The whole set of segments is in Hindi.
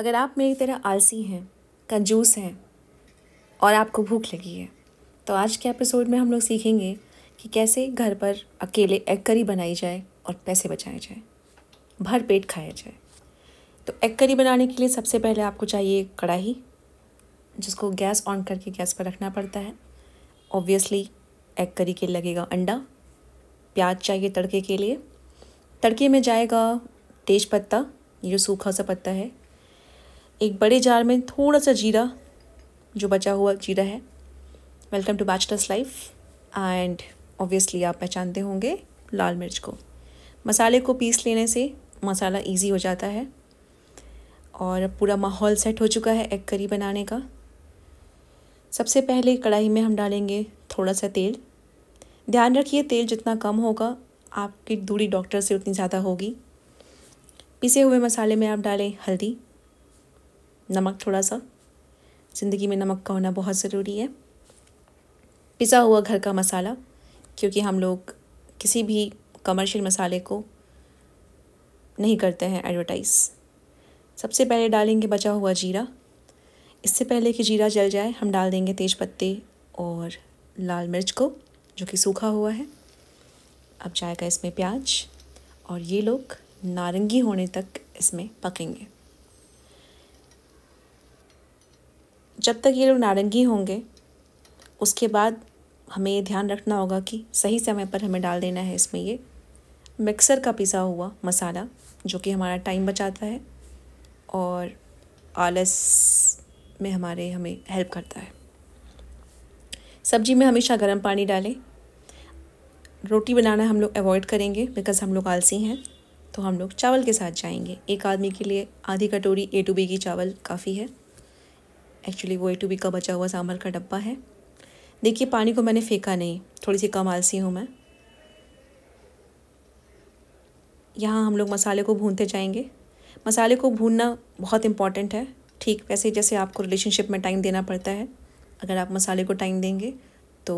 अगर आप मेरी तरह आलसी हैं कंजूस हैं और आपको भूख लगी है तो आज के एपिसोड में हम लोग सीखेंगे कि कैसे घर पर अकेले एग करी बनाई जाए और पैसे बचाए जाए भर पेट खाया जाए तो एग करी बनाने के लिए सबसे पहले आपको चाहिए कढ़ाई जिसको गैस ऑन करके गैस पर रखना पड़ता है ऑब्वियसली एग करी के लगेगा अंडा प्याज चाहिए तड़के के लिए तड़के में जाएगा तेज पत्ता ये जो सूखा सा पत्ता है एक बड़े जार में थोड़ा सा जीरा जो बचा हुआ जीरा है welcome to bachelors life and obviously आप पहचानते होंगे लाल मिर्च को मसाले को पीस लेने से मसाला इजी हो जाता है और पूरा माहौल सेट हो चुका है एग करी बनाने का सबसे पहले कढ़ाई में हम डालेंगे थोड़ा सा तेल ध्यान रखिए तेल जितना कम होगा आपकी दूरी डॉक्टर से उतनी ज़्यादा होगी पिसे हुए मसाले में आप डालें हल्दी नमक थोड़ा सा ज़िंदगी में नमक का होना बहुत ज़रूरी है पिसा हुआ घर का मसाला क्योंकि हम लोग किसी भी कमर्शियल मसाले को नहीं करते हैं एडवर्टाइज़ सबसे पहले डालेंगे बचा हुआ जीरा इससे पहले कि जीरा जल जाए हम डाल देंगे तेज पत्ते और लाल मिर्च को जो कि सूखा हुआ है अब जाएगा इसमें प्याज और ये लोग नारंगी होने तक इसमें पकेंगे जब तक ये लोग नारंगी होंगे उसके बाद हमें ये ध्यान रखना होगा कि सही समय पर हमें डाल देना है इसमें ये मिक्सर का पिसा हुआ मसाला जो कि हमारा टाइम बचाता है और आलस में हमारे हमें हेल्प करता है सब्जी में हमेशा गर्म पानी डालें रोटी बनाना हम लोग अवॉइड करेंगे बिकॉज़ हम लोग आलसी हैं तो हम लोग चावल के साथ जाएंगे एक आदमी के लिए आधी कटोरी ए टू बी की चावल काफ़ी है एक्चुअली वो ए टू बी का बचा हुआ सांभर का डब्बा है देखिए पानी को मैंने फेंका नहीं थोड़ी सी कम आलसी हूँ मैं यहाँ हम लोग मसाले को भूनते जाएंगे मसाले को भूनना बहुत इम्पॉर्टेंट है ठीक वैसे जैसे आपको रिलेशनशिप में टाइम देना पड़ता है अगर आप मसाले को टाइम देंगे तो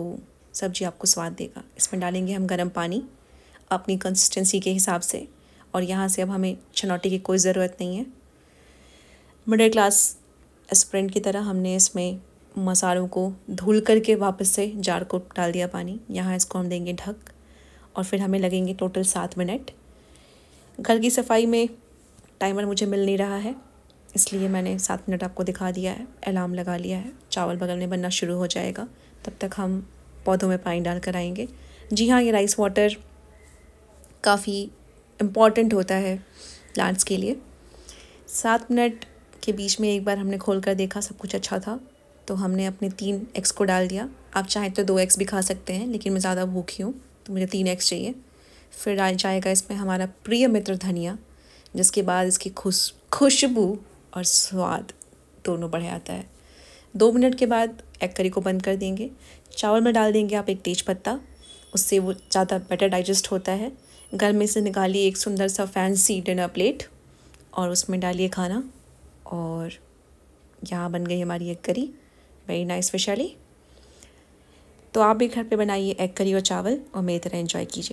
सब्ज़ी आपको स्वाद देगा इसमें डालेंगे हम गर्म पानी अपनी कंसिस्टेंसी के हिसाब से और यहाँ से अब हमें छनौटी की कोई ज़रूरत नहीं है मिडिल क्लास एस्प्रेंट की तरह हमने इसमें मसालों को धुल करके वापस से जार को डाल दिया पानी यहाँ इसको हम देंगे ढक और फिर हमें लगेंगे टोटल सात मिनट घर की सफाई में टाइमर मुझे मिल नहीं रहा है इसलिए मैंने सात मिनट आपको दिखा दिया है अलार्म लगा लिया है चावल बगल में बनना शुरू हो जाएगा तब तक हम पौधों में पानी डाल कर आएंगे जी हाँ ये राइस वाटर काफ़ी इम्पॉर्टेंट होता है प्लांट्स के लिए सात मिनट कि बीच में एक बार हमने खोल कर देखा सब कुछ अच्छा था तो हमने अपने तीन एक्स को डाल दिया आप चाहें तो दो एक्स भी खा सकते हैं लेकिन मैं ज़्यादा भूखी हूँ तो मुझे तीन एक्स चाहिए फिर डाल जाएगा इसमें हमारा प्रिय मित्र धनिया जिसके बाद इसकी खुश खुशबू और स्वाद दोनों बढ़ जाता है दो मिनट के बाद एग करी को बंद कर देंगे चावल में डाल देंगे आप एक तेज पत्ता उससे वो ज़्यादा बेटर डाइजेस्ट होता है घर में से निकालिए एक सुंदर सा फैंसी डिनर प्लेट और उसमें डालिए खाना और यहाँ बन गई हमारी egg curry very nice specially तो आप भी घर पे बनाइए एग करी और चावल और मेरी तरह इन्जॉय कीजिए